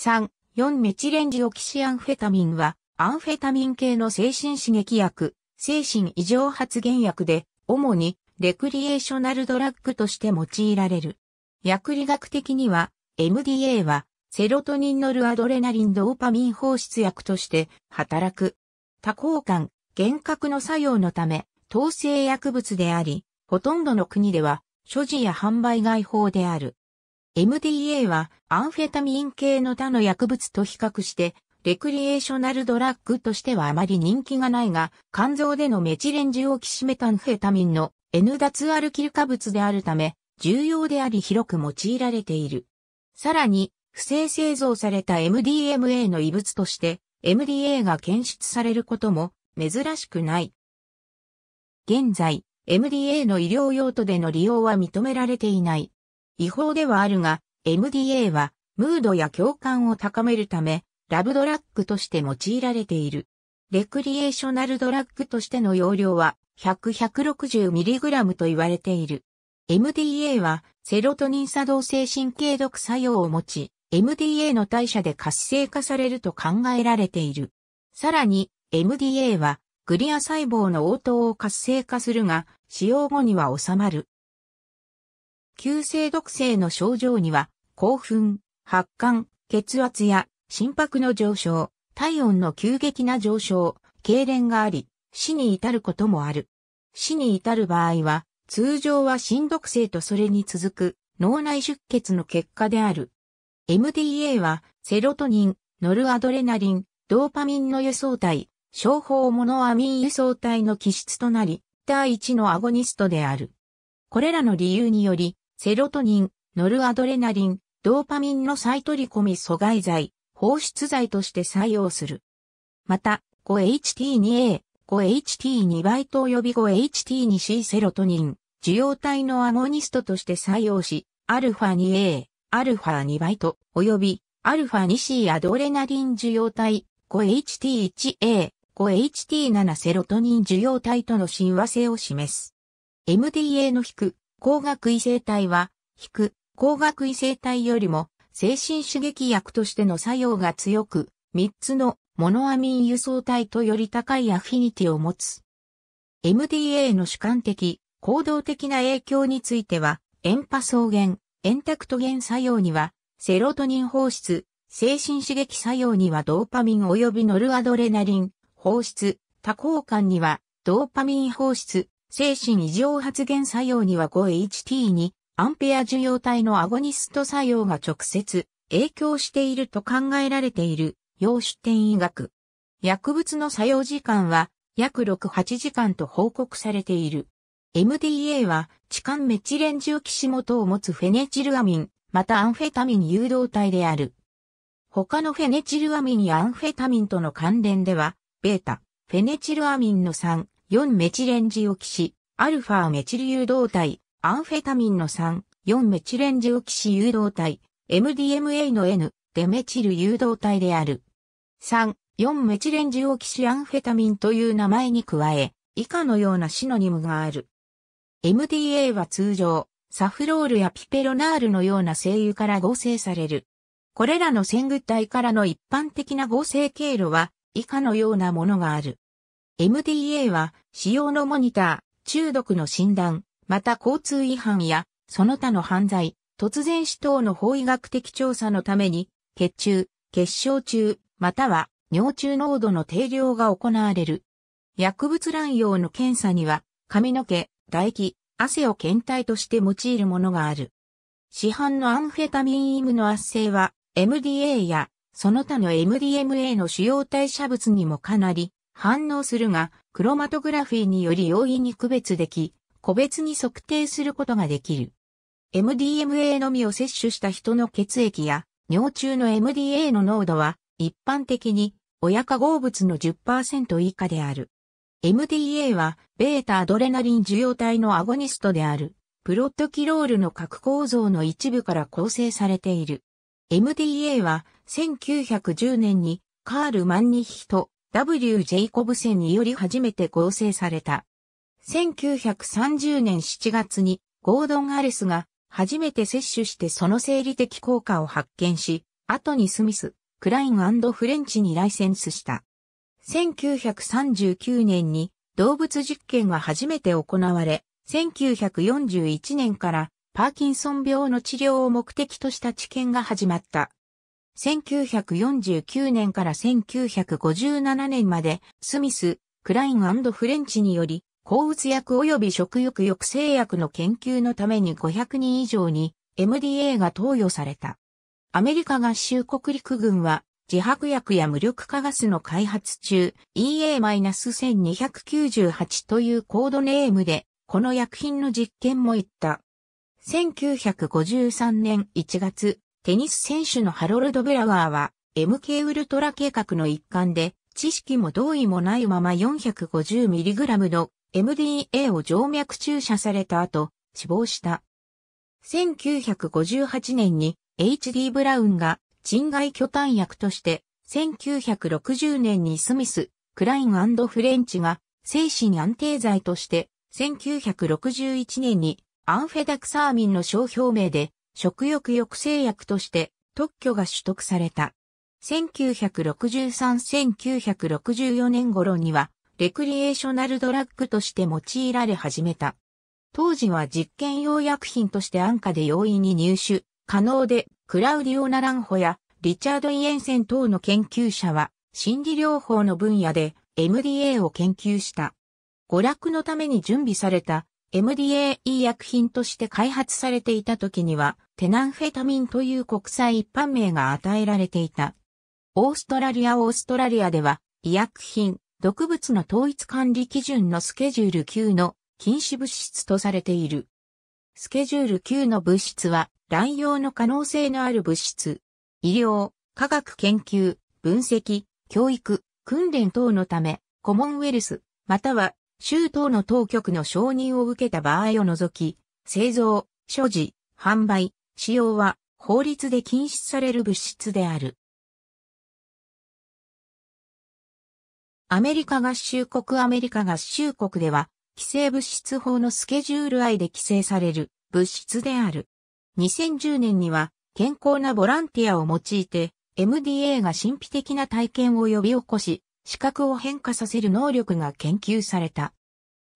3、4メチレンジオキシアンフェタミンは、アンフェタミン系の精神刺激薬、精神異常発現薬で、主にレクリエーショナルドラッグとして用いられる。薬理学的には、MDA は、セロトニンノルアドレナリンドーパミン放出薬として働く。多効感、幻覚の作用のため、統制薬物であり、ほとんどの国では、所持や販売外法である。MDA はアンフェタミン系の他の薬物と比較して、レクリエーショナルドラッグとしてはあまり人気がないが、肝臓でのメチレンジオキシメタンフェタミンの N 脱アルキル化物であるため、重要であり広く用いられている。さらに、不正製造された MDMA の異物として、MDA が検出されることも珍しくない。現在、MDA の医療用途での利用は認められていない。違法ではあるが、MDA は、ムードや共感を高めるため、ラブドラッグとして用いられている。レクリエーショナルドラッグとしての容量は 100-160mg と言われている。MDA はセロトニン作動性神経毒作用を持ち、MDA の代謝で活性化されると考えられている。さらに、MDA はグリア細胞の応答を活性化するが、使用後には収まる。急性毒性の症状には、興奮、発汗、血圧や心拍の上昇、体温の急激な上昇、痙攣があり、死に至ることもある。死に至る場合は、通常は心毒性とそれに続く脳内出血の結果である。MDA は、セロトニン、ノルアドレナリン、ドーパミンの輸送体、小胞モノアミン輸送体の基質となり、第一のアゴニストである。これらの理由により、セロトニン、ノルアドレナリン、ドーパミンの再取り込み阻害剤、放出剤として採用する。また、5HT2A、5HT2 倍ト及び 5HT2C セロトニン、受容体のアゴニストとして採用し、アルファ 2A、アルファ2倍糖及びアルファ 2C アドレナリン受容体、5HT1A、5HT7 セロトニン受容体との親和性を示す。MDA の低光学異性体は、低、光学異性体よりも、精神刺激薬としての作用が強く、3つのモノアミン輸送体とより高いアフィニティを持つ。MDA の主観的、行動的な影響については、塩パ草原、塩タクト原作用には、セロトニン放出、精神刺激作用にはドーパミン及びノルアドレナリン、放出、多幸感にはドーパミン放出、精神異常発現作用には 5HT にアンペア受容体のアゴニスト作用が直接影響していると考えられている陽出点医学。薬物の作用時間は約6、8時間と報告されている。MDA は、痴漢メチレン重機キシ元を持つフェネチルアミン、またアンフェタミン誘導体である。他のフェネチルアミンやアンフェタミンとの関連では、ベータ、フェネチルアミンの3、4メチレンジオキシ、アルファメチル誘導体、アンフェタミンの3、4メチレンジオキシ誘導体、MDMA の N、デメチル誘導体である。3、4メチレンジオキシアンフェタミンという名前に加え、以下のようなシノニムがある。MDA は通常、サフロールやピペロナールのような精油から合成される。これらの線具体からの一般的な合成経路は以下のようなものがある。MDA は使用のモニター、中毒の診断、また交通違反やその他の犯罪、突然死等の法医学的調査のために、血中、血小中、または尿中濃度の定量が行われる。薬物乱用の検査には、髪の毛、唾液、汗を検体として用いるものがある。市販のアンフェタミンイムの圧生は、MDA やその他の MDMA の主要代謝物にもかなり反応するが、クロマトグラフィーにより容易に区別でき、個別に測定することができる。MDMA のみを摂取した人の血液や尿中の MDA の濃度は一般的に親化合物の10%以下である。MDA はベータアドレナリン受容体のアゴニストであるプロットキロールの核構造の一部から構成されている。MDA は1910年にカール・マンニヒと W. ジェイコブセンにより初めて合成された。1930年7月にゴードン・アレスが初めて摂取してその生理的効果を発見し、後にスミス、クラインフレンチにライセンスした。1939年に動物実験が初めて行われ、1941年からパーキンソン病の治療を目的とした治験が始まった。1949年から1957年まで、スミス、クラインフレンチにより、抗うつ薬及び食欲抑制薬の研究のために500人以上に MDA が投与された。アメリカ合衆国陸軍は自白薬や無力化ガスの開発中 EA-1298 というコードネームでこの薬品の実験も行った。1953年1月、テニス選手のハロルド・ブラワーは MK ウルトラ計画の一環で知識も同意もないまま 450mg の MDA を静脈注射された後死亡した。1958年に HD ブラウンが鎮外巨炭薬として1960年にスミス、クラインフレンチが精神安定剤として1961年にアンフェダクサーミンの商標名で食欲抑制薬として特許が取得された。1963-1964年頃には、レクリエーショナルドラッグとして用いられ始めた。当時は実験用薬品として安価で容易に入手可能で、クラウディオ・ナランホやリチャード・イエンセン等の研究者は、心理療法の分野で MDA を研究した。娯楽のために準備された MDA 医薬品として開発されていた時には、テナンフェタミンという国際一般名が与えられていた。オーストラリアオーストラリアでは、医薬品、毒物の統一管理基準のスケジュール9の禁止物質とされている。スケジュール9の物質は、乱用の可能性のある物質。医療、科学研究、分析、教育、訓練等のため、コモンウェルス、または州等の当局の承認を受けた場合を除き、製造、所持、販売、使用は法律で禁止される物質である。アメリカ合衆国アメリカ合衆国では、規制物質法のスケジュール愛で規制される物質である。2010年には健康なボランティアを用いて MDA が神秘的な体験を呼び起こし、視覚を変化させる能力が研究された。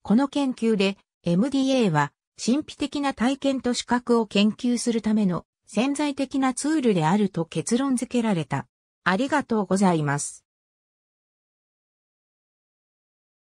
この研究で MDA は神秘的な体験と視覚を研究するための潜在的なツールであると結論付けられた。ありがとうございます。